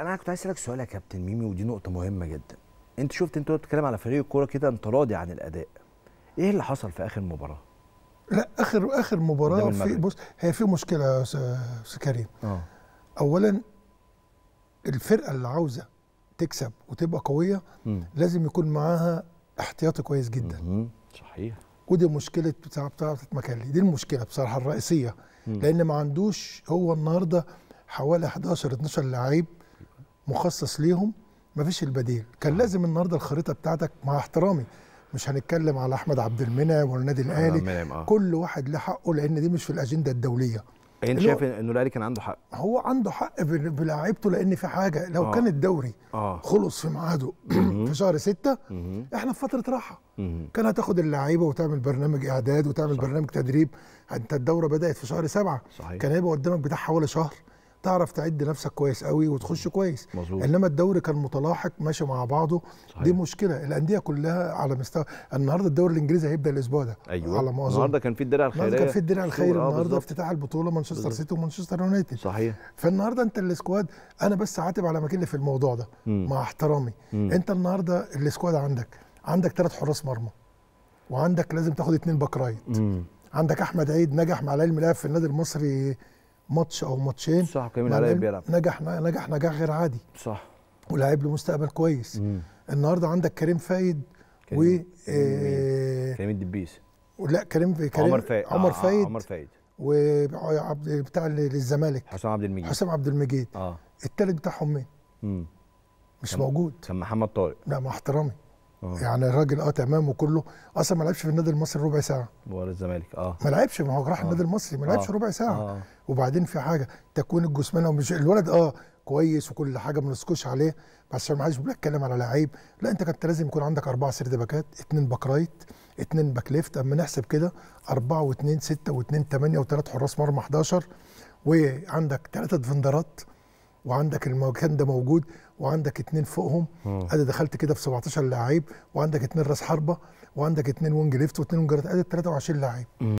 انا كنت عايز اسالك سؤال يا كابتن ميمي ودي نقطه مهمه جدا انت شفت انت بتتكلم على فريق الكوره كده انت راضي عن الاداء ايه اللي حصل في اخر مباراه لا اخر اخر مباراه في بص هي في مشكله يا استاذ كريم أوه. اولا الفرقه اللي عاوزه تكسب وتبقى قويه م. لازم يكون معاها احتياطي كويس جدا م صحيح ودي مشكله بتاع بتاعه مكالي دي المشكله بصراحه الرئيسيه م. لان ما عندوش هو النهارده حوالي 11 12 لعيب مخصص ليهم مفيش البديل كان آه. لازم النهارده الخريطه بتاعتك مع احترامي مش هنتكلم على احمد عبد المنعم والنادي الاهلي آه. كل واحد له حقه لان دي مش في الاجنده الدوليه انت شايف انه الاهلي كان عنده حق هو عنده حق بلاعيبته لان في حاجه لو آه. كان الدوري آه. خلص في ميعاده في شهر ستة احنا في فتره راحه كان هتاخد اللعيبه وتعمل برنامج اعداد وتعمل صح. برنامج تدريب انت الدوره بدات في شهر سبعة صحيح. كان هيبقى قدامك بتاعها حوالي شهر تعرف تعد نفسك كويس قوي وتخش كويس مظبوط. انما الدوري كان متلاحق ماشي مع بعضه صحيح. دي مشكله الانديه كلها على مستوى النهارده الدوري الانجليزي هيبدا الاسبوع ده ايوه على ما اظن النهارده كان في الدرع الخيريه النهارده كان في الدرع الخيري آه، النهارده افتتاح البطوله مانشستر سيتي ومانشستر يونايتد صحيح فالنهارده انت السكواد انا بس عاتب على ماكيني في الموضوع ده م. مع احترامي م. انت النهارده السكواد عندك عندك ثلاث حراس مرمى وعندك لازم تاخد اثنين باك رايت عندك احمد عيد نجح مع العلم لعب في النادي المصري ماتش او ماتشين صح كريم العلاء بيلعب نجح نجح نجاح غير عادي صح ولاعب له مستقبل كويس مم. النهارده عندك كريم فايد كريم و آه كريم الدبيس لا كريم كريم عمر فايد عمر آه، فايد آه عمر فايد وعبد آه، بتاع للزمالك حسام عبد المجيد حسام عبد المجيد اه التالت بتاعهم مين؟ مش موجود كان محمد طارق لا مع احترامي أوه. يعني الراجل اه تمام وكله اصلا ما لعبش في النادي المصري ربع ساعه ورا الزمالك اه ما لعبش ما هو راح آه. النادي المصري ما لعبش آه. ربع ساعه أوه. وبعدين في حاجه تكوين الجسمانه ومش الولد اه كويس وكل حاجه ما نسكتش عليه بس ما حدش كلام على لعيب لا انت كنت لازم يكون عندك اربعه سرد باكات اثنين باك رايت اثنين باك ليفت اما نحسب كده اربعه واثنين سته واثنين ثمانيه وثلاث حراس مرمى 11 وعندك ثلاثه ديفندرات وعندك المكان ده موجود وعندك اتنين فوقهم ادي دخلت كده في 17 لعيب وعندك اتنين راس حربه وعندك اتنين وينج ليفت واتنين وينج ادي 23 لعيب